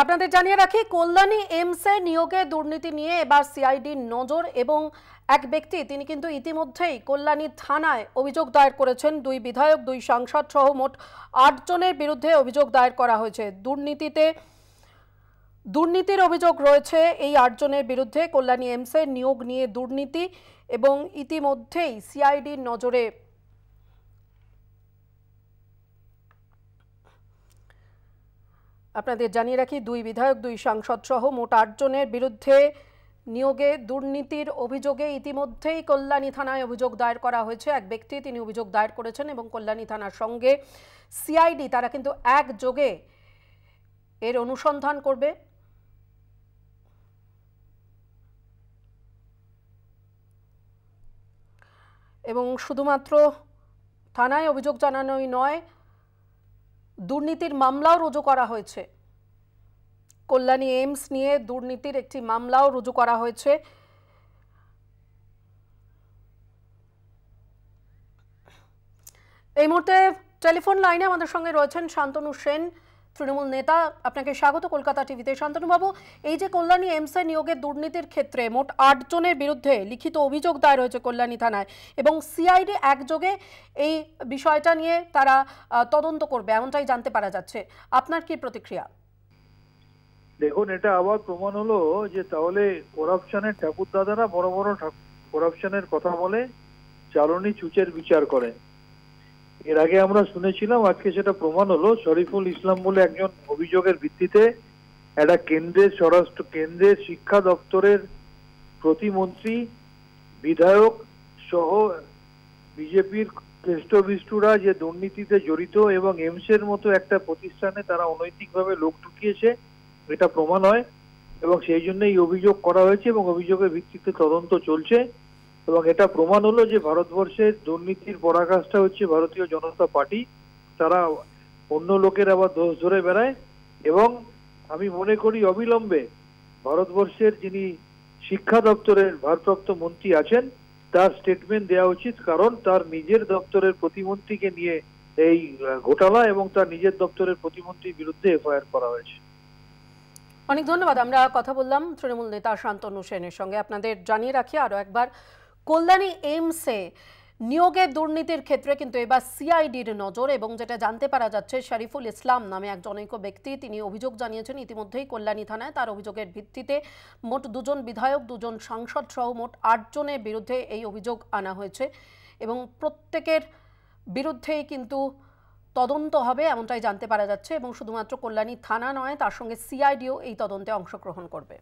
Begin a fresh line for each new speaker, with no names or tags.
আপনাদের জানিয়ে রাখি কল্যাণী এমসে নিয়োগে দুর্নীতি নিয়ে এবার সিআইডির নজর এবং এক ব্যক্তি তিনি কিন্তু ইতিমধ্যেই কল্যাণী থানায় অভিযোগ দায়ের করেছেন দুই বিধায়ক দুই সাংসদ সহ মোট আটজনের বিরুদ্ধে অভিযোগ দায়ের করা হয়েছে দুর্নীতিতে দুর্নীতির অভিযোগ রয়েছে এই আটজনের বিরুদ্ধে কল্যাণী এমসে নিয়োগ নিয়ে দুর্নীতি এবং ইতিমধ্যেই সিআইডির নজরে আপনাদের জানিয়ে রাখি দুই বিধায়ক দুই সাংসদ সহ মোট আটজনের বিরুদ্ধে নিয়োগে দুর্নীতির অভিযোগে ইতিমধ্যেই কল্যাণী থানায় অভিযোগ দায়ের করা হয়েছে এক ব্যক্তি তিনি অভিযোগ দায়ের করেছেন এবং কল্যাণী থানার সঙ্গে সিআইডি তারা কিন্তু একযোগে এর অনুসন্ধান করবে এবং শুধুমাত্র থানায় অভিযোগ জানানোই নয় দুর্নীতির মামলাও রুজু করা হয়েছে কল্যাণী এইমস নিয়ে দুর্নীতির একটি মামলাও রুজু করা হয়েছে এই মুহূর্তে টেলিফোন লাইনে আমাদের সঙ্গে রয়েছেন শান্তনু সেন তৃণমূল নেতা আপনাকে স্বাগত কলকাতা টিভিতে শান্তনুবাবু এই যে কল্যাণী এমসাই নিয়োগের দুর্নীতির ক্ষেত্রে মোট আটজনের বিরুদ্ধে লিখিত অভিযোগ দায়ের হয়েছে কল্যাণী থানায় এবং সিআইডি একযোগে এই বিষয়টা নিয়ে তারা তদন্ত করবে এমনটাই জানতে পারা যাচ্ছে আপনার কি প্রতিক্রিয়া
দেখুন এটা আবার প্রমাণ হলো যে তাহলে করাপশনের ঠাকুর দাদারা বড় বড় করাপশনের কথা বলে চালনি চুচের বিচার করেন এর আগে আমরা শুনেছিলাম আজকে সেটা প্রমাণ হলো শরীফুল ইসলাম বলে একজন অভিযোগের ভিত্তিতে একটা কেন্দ্রের স্বরাষ্ট্র কেন্দ্রের শিক্ষা দপ্তরের প্রতিমন্ত্রী বিধায়ক সহ বিজেপির খ্রিস্টবিষ্টুরা যে দুর্নীতিতে জড়িত এবং এমসের মতো একটা প্রতিষ্ঠানে তারা অনৈতিকভাবে লোক ঢুকিয়েছে এটা প্রমাণ হয় এবং সেই জন্য এই অভিযোগ করা হয়েছে এবং অভিযোগের ভিত্তিতে তদন্ত চলছে এবং এটা প্রমাণ হলো যে ভারতবর্ষের দুর্নীতির পরাকাষ্ঠা হচ্ছে ভারতীয় জনতা পার্টি তারা অন্য লোকের আবার দোষ ধরে বেড়ায় এবং আমি মনে করি অবিলম্বে ভারতবর্ষের যিনি শিক্ষা দপ্তরের ভারপ্রাপ্ত মন্ত্রী আছেন তার স্টেটমেন্ট দেওয়া উচিত কারণ তার নিজের দপ্তরের প্রতিমন্ত্রীকে নিয়ে এই ঘোটালা এবং তার নিজের দপ্তরের প্রতিমন্ত্রীর বিরুদ্ধে এফআইআর করা হয়েছে
অনেক ধন্যবাদ আমরা কথা বললাম তৃণমূল নেতা শান্তনু সেনের সঙ্গে আপনাদের জানিয়ে রাখি আরও একবার কল্যাণী এইমসে নিয়োগের দুর্নীতির ক্ষেত্রে কিন্তু এবার সিআইডির নজর এবং যেটা জানতে পারা যাচ্ছে শরীফুল ইসলাম নামে এক জনৈক ব্যক্তি তিনি অভিযোগ জানিয়েছেন ইতিমধ্যেই কল্যাণী থানায় তার অভিযোগের ভিত্তিতে মোট দুজন বিধায়ক দুজন সাংসদ সহ মোট আটজনের বিরুদ্ধে এই অভিযোগ আনা হয়েছে এবং প্রত্যেকের বিরুদ্ধেই কিন্তু তদন্ত হবে এমনটাই জানতে পারা যাচ্ছে এবং শুধুমাত্র কল্যাণী থানা নয় তার সঙ্গে সিআইডিও এই তদন্তে অংশগ্রহণ করবে